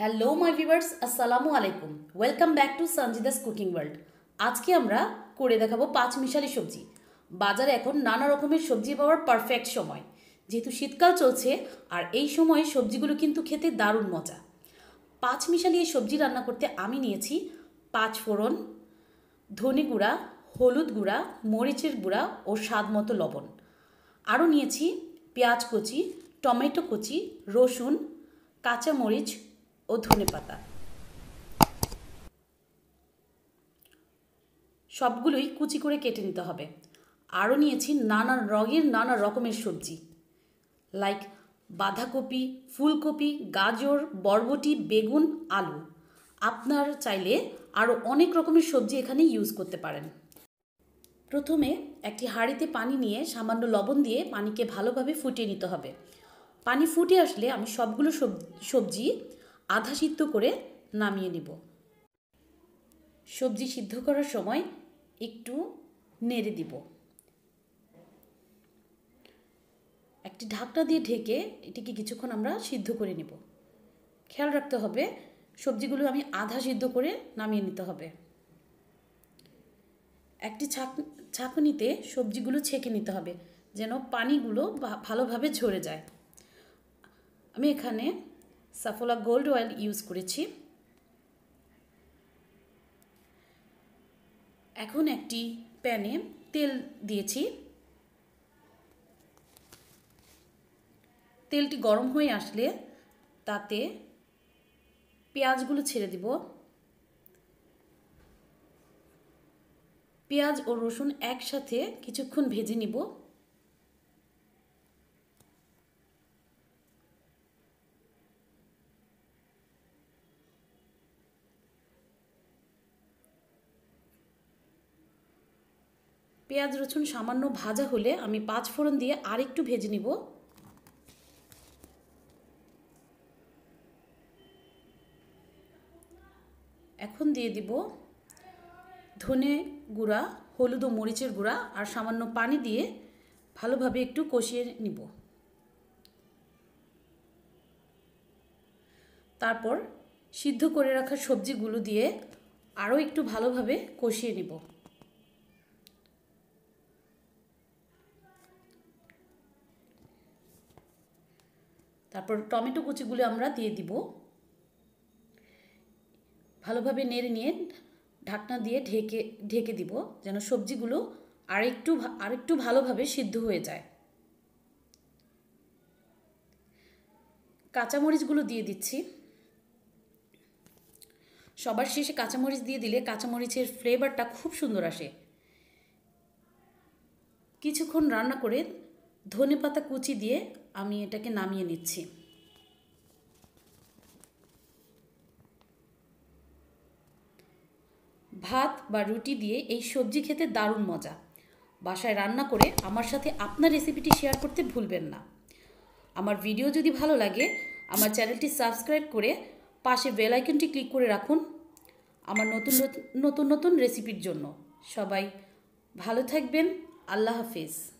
hello my viewers আসসালামু আলাইকুম welcome back to Sanjida's cooking world আজকে আমরা করে দেখাবো পাঁচ মিশালি সবজি বাজারে এখন নানা রকমের সবজি পাওয়ার পারফেক্ট সময় যেহেতু শীতকাল চলছে আর এই সময়ে সবজিগুলো কিন্তু খেতে দারুণ মজা পাঁচ মিশালি এই সবজি রান্না করতে আমি নিয়েছি পাঁচ ফোড়ন ধনে গুঁড়া হলুদ গুঁড়া মরিচের গুঁড়া ও স্বাদ মতো লবণ আরও নিয়েছি পেঁয়াজ কচি টমেটো কচি রসুন কাঁচামরিচ ও ধনেপাতা সবগুলোই কুচি করে কেটে নিতে হবে আরও নিয়েছি নানা রঙের নানা রকমের সবজি লাইক বাঁধাকপি ফুলকপি গাজর বরবটি বেগুন আলু আপনার চাইলে আরও অনেক রকমের সবজি এখানে ইউজ করতে পারেন প্রথমে একটি হাঁড়িতে পানি নিয়ে সামান্য লবণ দিয়ে পানিকে ভালোভাবে ফুটিয়ে নিতে হবে পানি ফুটে আসলে আমি সবগুলো সবজি আধা সিদ্ধ করে নামিয়ে নেব সবজি সিদ্ধ করার সময় একটু নেড়ে দিব একটি ঢাকনা দিয়ে ঢেকে এটিকে কিছুক্ষণ আমরা সিদ্ধ করে নেব খেয়াল রাখতে হবে সবজিগুলো আমি আধা সিদ্ধ করে নামিয়ে নিতে হবে একটি ছাক ছাঁকনিতে সবজিগুলো ছেঁকে নিতে হবে যেন পানিগুলো ভালোভাবে ঝরে যায় আমি এখানে সাফোলা গোল্ড অয়েল ইউজ করেছি এখন একটি প্যানে তেল দিয়েছি তেলটি গরম হয়ে আসলে তাতে পেঁয়াজগুলো ছেড়ে দিব পেঁয়াজ ও রসুন একসাথে কিছুক্ষণ ভেজে নিব পেঁয়াজ রসুন সামান্য ভাজা হলে আমি পাঁচ ফোড়ন দিয়ে আর একটু ভেজে নিব এখন দিয়ে দিব ধনে গুঁড়া হলুদ ও মরিচের গুঁড়া আর সামান্য পানি দিয়ে ভালোভাবে একটু কষিয়ে নিব তারপর সিদ্ধ করে রাখা সবজিগুলো দিয়ে আরও একটু ভালোভাবে কষিয়ে নিব তারপর টমেটো কুচিগুলো আমরা দিয়ে দিব ভালোভাবে নেড়ে নিয়ে ঢাকনা দিয়ে ঢেকে ঢেকে দিব যেন সবজিগুলো আরেকটু আরেকটু ভালোভাবে সিদ্ধ হয়ে যায় কাঁচামরিচগুলো দিয়ে দিচ্ছি সবার শেষে কাঁচামরিচ দিয়ে দিলে কাঁচামরিচের ফ্লেভারটা খুব সুন্দর আসে কিছুক্ষণ রান্না করে ধনে পাতা কুচি দিয়ে আমি এটাকে নামিয়ে নিচ্ছি ভাত বা রুটি দিয়ে এই সবজি খেতে দারুণ মজা বাসায় রান্না করে আমার সাথে আপনার রেসিপিটি শেয়ার করতে ভুলবেন না আমার ভিডিও যদি ভালো লাগে আমার চ্যানেলটি সাবস্ক্রাইব করে পাশে বেল আইকনটি ক্লিক করে রাখুন আমার নতুন নতুন নতুন রেসিপির জন্য সবাই ভালো থাকবেন আল্লাহ হাফিজ